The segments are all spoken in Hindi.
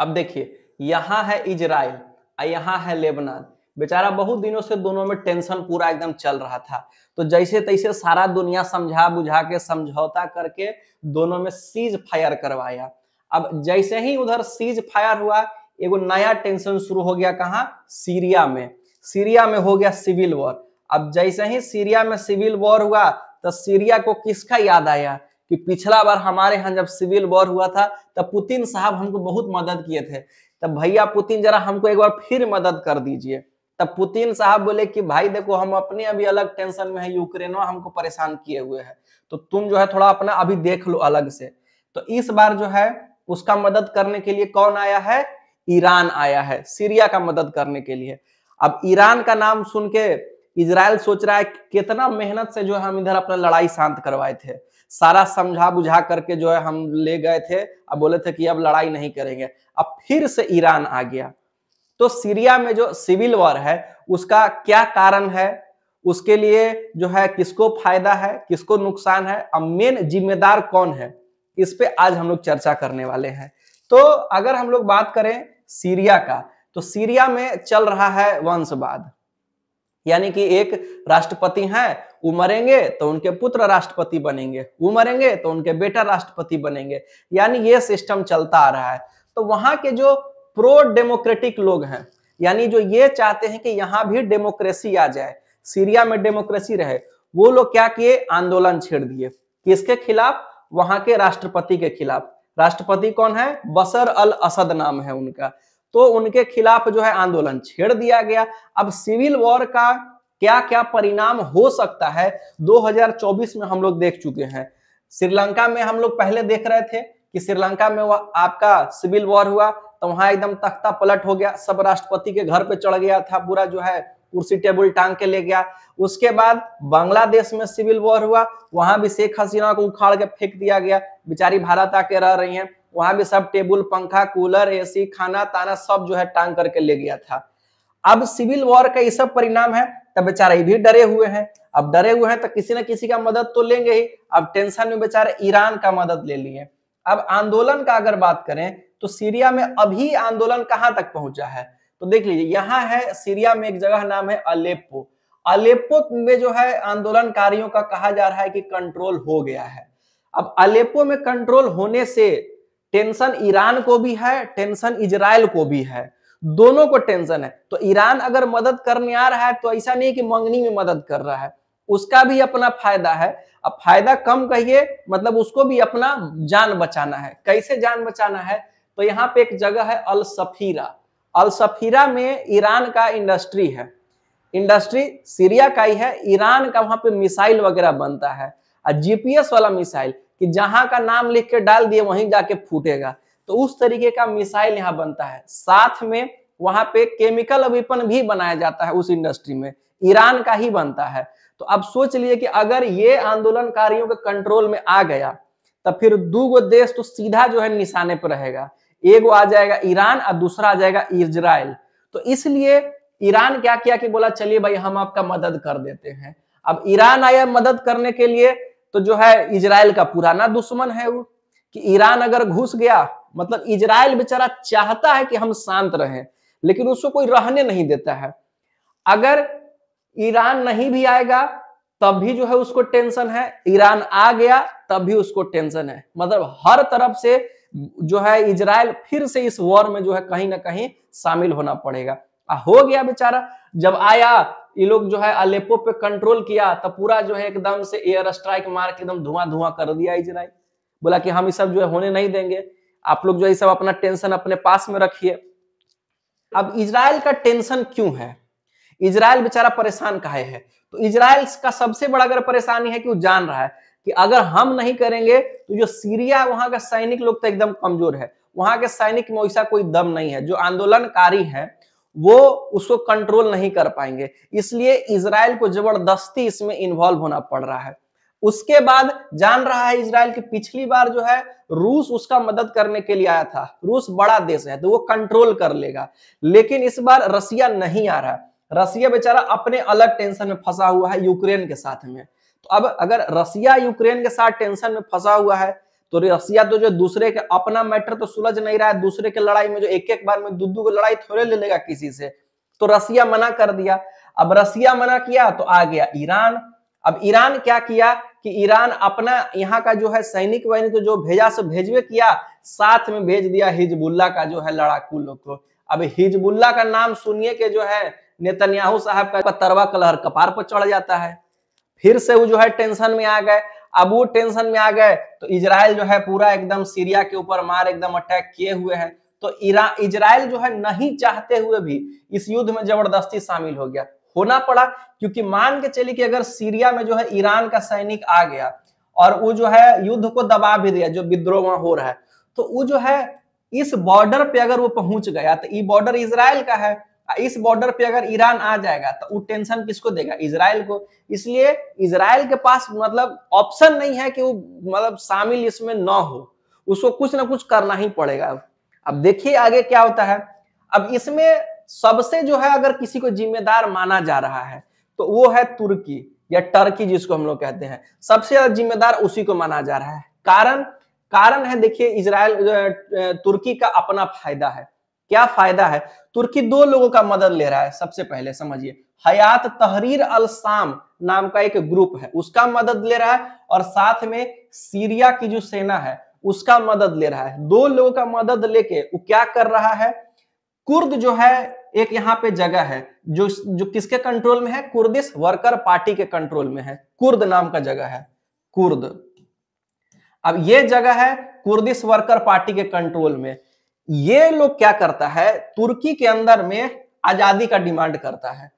अब देखिए यहाँ है इजराइल और यहाँ है लेबनान बेचारा बहुत दिनों से दोनों में टेंशन पूरा एकदम चल रहा था तो जैसे तैसे सारा दुनिया समझा बुझा के समझौता करके दोनों में सीज फायर करवाया अब जैसे ही उधर सीज फायर हुआ एगो नया टेंशन शुरू हो गया कहा सीरिया में सीरिया में हो गया सिविल वॉर अब जैसे ही सीरिया में सिविल वॉर हुआ तो सीरिया को किसका याद आया कि पिछला बार हमारे यहाँ जब सिविल वॉर हुआ था तब पुतिन साहब हमको बहुत मदद किए थे तब भैया पुतिन जरा हमको एक बार फिर मदद कर दीजिए तब पुतिन साहब बोले कि भाई देखो हम अपने अभी अलग टेंशन में है यूक्रेन हमको परेशान किए हुए है तो तुम जो है थोड़ा अपना अभी देख लो अलग से तो इस बार जो है उसका मदद करने के लिए कौन आया है ईरान आया है सीरिया का मदद करने के लिए अब ईरान का नाम सुन के इसराइल सोच रहा है कितना मेहनत से जो हम इधर अपना लड़ाई शांत करवाए थे सारा समझा बुझा करके जो है हम ले गए थे अब बोले थे कि अब लड़ाई नहीं करेंगे अब फिर से ईरान आ गया तो सीरिया में जो सिविल वॉर है उसका क्या कारण है उसके लिए जो है किसको फायदा है किसको नुकसान है अब मेन जिम्मेदार कौन है इस पे आज हम लोग चर्चा करने वाले हैं तो अगर हम लोग बात करें सीरिया का तो सीरिया में चल रहा है वंशवाद यानी कि एक राष्ट्रपति हैं वो मरेंगे तो उनके पुत्र राष्ट्रपति बनेंगे वो मरेंगे तो उनके बेटा राष्ट्रपति बनेंगे यानी ये सिस्टम चलता आ रहा है तो वहां के जो प्रो डेमोक्रेटिक लोग हैं यानी जो ये चाहते हैं कि यहाँ भी डेमोक्रेसी आ जाए सीरिया में डेमोक्रेसी रहे वो लोग क्या किए आंदोलन छेड़ दिए किसके खिलाफ वहां के राष्ट्रपति के खिलाफ राष्ट्रपति कौन है बसर अल असद नाम है उनका तो उनके खिलाफ जो है आंदोलन छेड़ दिया गया अब सिविल वॉर का क्या क्या परिणाम हो सकता है 2024 में हम लोग देख चुके हैं श्रीलंका में हम लोग पहले देख रहे थे कि श्रीलंका में वह आपका सिविल वॉर हुआ तो वहां एकदम तख्ता पलट हो गया सब राष्ट्रपति के घर पे चढ़ गया था पूरा जो है कुर्सी टेबल टांग के ले गया उसके बाद बांग्लादेश में सिविल वॉर हुआ वहां भी शेख हसीना को उखाड़ के फेंक दिया गया बेचारी भारत आके रह रही हैं वहां भी सब टेबल पंखा कूलर एसी खाना ताना सब जो है टांग करके ले गया था अब सिविल वॉर का ये सब परिणाम है तब बेचारा भी डरे हुए हैं अब डरे हुए हैं तो किसी ना किसी का मदद तो लेंगे ही अब टेंशन में बेचारे ईरान का मदद ले लिए अब आंदोलन का अगर बात करें तो सीरिया में अभी आंदोलन कहां तक पहुंचा है तो देख लीजिए यहाँ है सीरिया में एक जगह नाम है अलेप्पो अलेप्पो में जो है आंदोलनकारियों का कहा जा रहा है कि कंट्रोल हो गया है अब अलेप्पो में कंट्रोल होने से टेंशन ईरान को भी है टेंशन इजराइल को भी है दोनों को टेंशन है तो ईरान अगर मदद करने आ रहा है तो ऐसा नहीं कि मंगनी में मदद कर रहा है उसका भी अपना फायदा है अब फायदा कम कहिए मतलब उसको भी अपना जान बचाना है कैसे जान बचाना है तो यहाँ पे एक जगह है अल सफीरा अल सफीरा में ईरान का इंडस्ट्री है इंडस्ट्री सीरिया का ही है ईरान का वहां पे मिसाइल वगैरह बनता है जीपीएस वाला मिसाइल कि जहां का नाम लिख के डाल दिए वहीं जाके फूटेगा तो उस तरीके का मिसाइल यहाँ बनता है साथ में वहां पे केमिकल अभिपन भी बनाया जाता है उस इंडस्ट्री में ईरान का ही बनता है तो अब सोच लिए कि अगर ये आंदोलनकारियों के कंट्रोल में आ गया तो फिर दो गो देश तो सीधा जो है निशाने पर रहेगा एक आ जाएगा ईरान और दूसरा आ जाएगा इजराइल तो इसलिए ईरान क्या किया कि बोला चलिए भाई हम आपका मदद कर देते हैं अब ईरान आया मदद करने के लिए तो जो है इजराइल का पुराना दुश्मन है वो कि ईरान अगर घुस गया मतलब इजराइल बेचारा चाहता है कि हम शांत रहें लेकिन उसको कोई रहने नहीं देता है अगर ईरान नहीं भी आएगा तब भी जो है उसको टेंशन है ईरान आ गया तब भी उसको टेंशन है मतलब हर तरफ से जो है इजराइल फिर से इस वॉर में जो है कहीं ना कहीं शामिल होना पड़ेगा आ, हो गया बेचारा जब आया ये लोग जो है अलेपो पे कंट्रोल किया तो पूरा जो है एकदम से एयर स्ट्राइक मार के एकदम धुआं धुआं कर दिया इजराइल बोला कि हम ये सब जो है होने नहीं देंगे आप लोग जो है सब अपना टेंशन अपने पास में रखिए अब इसराइल का टेंशन क्यों है इसराइल बेचारा परेशान कहा है तो इसराइल का सबसे बड़ा अगर परेशानी है कि वो जान रहा है कि अगर हम नहीं करेंगे तो जो सीरिया वहां का सैनिक लोग तो एकदम कमजोर है वहां के सैनिक में वैसा कोई दम नहीं है जो आंदोलनकारी है वो उसको कंट्रोल नहीं कर पाएंगे इसलिए इसराइल को जबरदस्ती इसमें इन्वॉल्व होना पड़ रहा है उसके बाद जान रहा है इसराइल की पिछली बार जो है रूस उसका मदद करने के लिए आया था रूस बड़ा देश है तो वो कंट्रोल कर लेगा लेकिन इस बार रसिया नहीं आ रहा है रसिया बेचारा अपने अलग टेंशन में फंसा हुआ है यूक्रेन के साथ में तो अब अगर रसिया यूक्रेन के साथ टेंशन में फंसा हुआ है तो रसिया तो जो दूसरे के अपना मैटर तो सुलझ नहीं रहा है दूसरे के लड़ाई में जो एक एक बार में दुद्दू को लड़ाई थोड़े ले लेगा किसी से तो रसिया मना कर दिया अब रसिया मना किया तो आ गया ईरान अब ईरान क्या किया कि ईरान अपना यहाँ का जो है सैनिक वैनिक तो जो भेजा से भेजवे किया साथ में भेज दिया हिजबुल्ला का जो है लड़ाकू लोग को अब हिजबुल्ला का नाम सुनिए के जो है नेतन्याहू साहब का तरवा कलहर कपार पर चढ़ जाता है फिर से वो जो है टेंशन में आ गए अब वो टेंशन में आ गए तो इसराइल जो है पूरा एकदम सीरिया के ऊपर मार एकदम अटैक किए हुए हैं तो इसराइल जो है नहीं चाहते हुए भी इस युद्ध में जबरदस्ती शामिल हो गया होना पड़ा क्योंकि मान के चलिए कि अगर सीरिया में जो है ईरान का सैनिक आ गया और वो जो है युद्ध को दबा भी दिया जो विद्रोह वहां हो रहा है तो वो जो है इस बॉर्डर पे अगर वो पहुंच गया तो ये बॉर्डर इसराइल का है इस बॉर्डर पे अगर ईरान आ जाएगा तो वो टेंशन किसको देगा इसराइल को इसलिए इसराइल के पास मतलब ऑप्शन नहीं है कि वो मतलब शामिल इसमें न हो उसको कुछ ना कुछ करना ही पड़ेगा अब देखिए आगे क्या होता है अब इसमें सबसे जो है अगर किसी को जिम्मेदार माना जा रहा है तो वो है तुर्की या टर्की जिसको हम लोग कहते हैं सबसे ज्यादा जिम्मेदार उसी को माना जा रहा है कारण कारण है देखिए इसराइल तुर्की का अपना फायदा है क्या फायदा है तुर्की दो लोगों का मदद ले रहा है सबसे पहले समझिए हयात तहरीर अल शाम नाम का एक ग्रुप है उसका मदद ले रहा है और साथ में सीरिया की जो सेना है उसका मदद ले रहा है दो लोगों का मदद लेके वो क्या कर रहा है कुर्द जो है एक यहाँ पे जगह है जो जो किसके कंट्रोल में है कुर्दिश वर्कर पार्टी के कंट्रोल में है कुर्द नाम का जगह है कुर्द अब ये जगह है कुर्दिश वर्कर पार्टी के कंट्रोल में ये लोग क्या करता है तुर्की के अंदर में आजादी का डिमांड करता है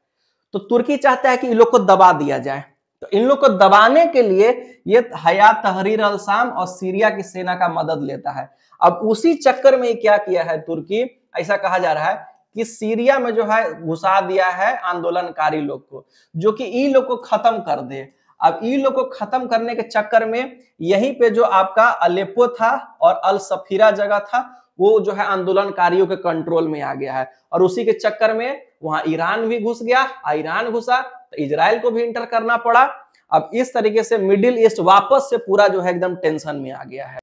तो तुर्की चाहता है कि इन लोग को दबा दिया जाए तो इन लोग को दबाने के लिए ये हयात तहरीर अल शाम और सीरिया की सेना का मदद लेता है अब उसी चक्कर में क्या किया है तुर्की ऐसा कहा जा रहा है कि सीरिया में जो है घुसा दिया है आंदोलनकारी लोग को जो कि ई लोग को खत्म कर दे अब ई लोग को खत्म करने के चक्कर में यहीं पे जो आपका अलेपो था और अल सफीरा जगह था वो जो है आंदोलनकारियों के कंट्रोल में आ गया है और उसी के चक्कर में वहां ईरान भी घुस गया ईरान घुसा तो इसराइल को भी इंटर करना पड़ा अब इस तरीके से मिडिल ईस्ट वापस से पूरा जो है एकदम टेंशन में आ गया है